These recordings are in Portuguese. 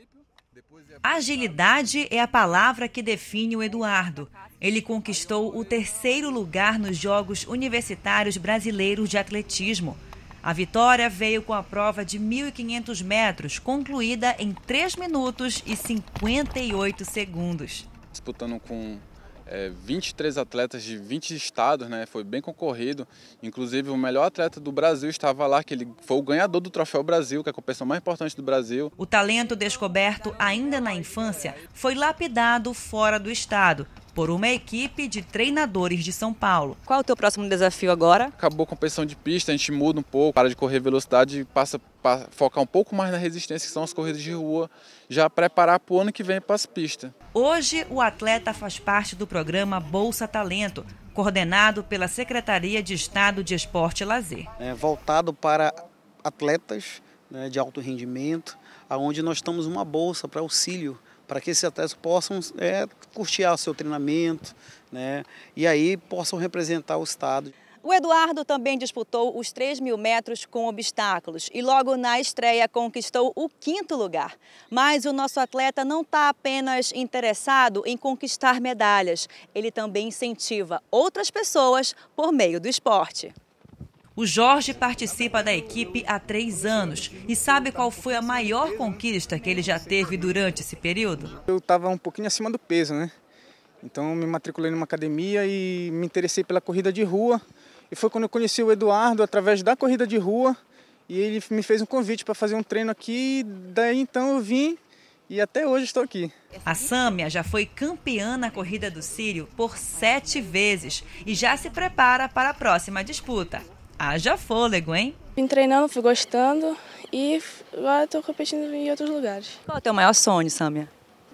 É Agilidade é a palavra que define o Eduardo. Ele conquistou o terceiro lugar nos Jogos Universitários Brasileiros de Atletismo. A vitória veio com a prova de 1.500 metros, concluída em 3 minutos e 58 segundos. Disputando com é, 23 atletas de 20 estados, né? Foi bem concorrido. Inclusive, o melhor atleta do Brasil estava lá, que ele foi o ganhador do Troféu Brasil, que é a competição mais importante do Brasil. O talento descoberto ainda na infância foi lapidado fora do estado por uma equipe de treinadores de São Paulo. Qual é o teu próximo desafio agora? Acabou a competição de pista, a gente muda um pouco, para de correr velocidade e passa a focar um pouco mais na resistência, que são as corridas de rua, já preparar para o ano que vem para as pistas. Hoje, o atleta faz parte do programa Bolsa Talento, coordenado pela Secretaria de Estado de Esporte e Lazer. É voltado para atletas né, de alto rendimento, aonde nós estamos uma bolsa para auxílio para que esses atletas possam é, custear o seu treinamento né, e aí possam representar o Estado. O Eduardo também disputou os 3 mil metros com obstáculos e logo na estreia conquistou o quinto lugar. Mas o nosso atleta não está apenas interessado em conquistar medalhas, ele também incentiva outras pessoas por meio do esporte. O Jorge participa da equipe há três anos e sabe qual foi a maior conquista que ele já teve durante esse período? Eu estava um pouquinho acima do peso, né? Então me matriculei numa academia e me interessei pela corrida de rua. E foi quando eu conheci o Eduardo através da corrida de rua e ele me fez um convite para fazer um treino aqui. Daí então eu vim e até hoje estou aqui. A Sâmia já foi campeã na corrida do Sírio por sete vezes e já se prepara para a próxima disputa. Haja fôlego, hein? Vim treinando, fui gostando e agora estou competindo em outros lugares. Qual é o teu maior sonho, Samia?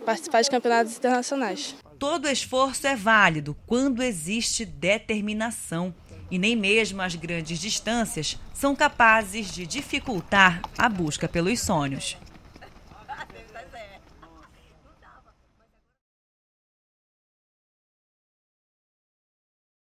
Participar de campeonatos internacionais. Todo esforço é válido quando existe determinação. E nem mesmo as grandes distâncias são capazes de dificultar a busca pelos sonhos.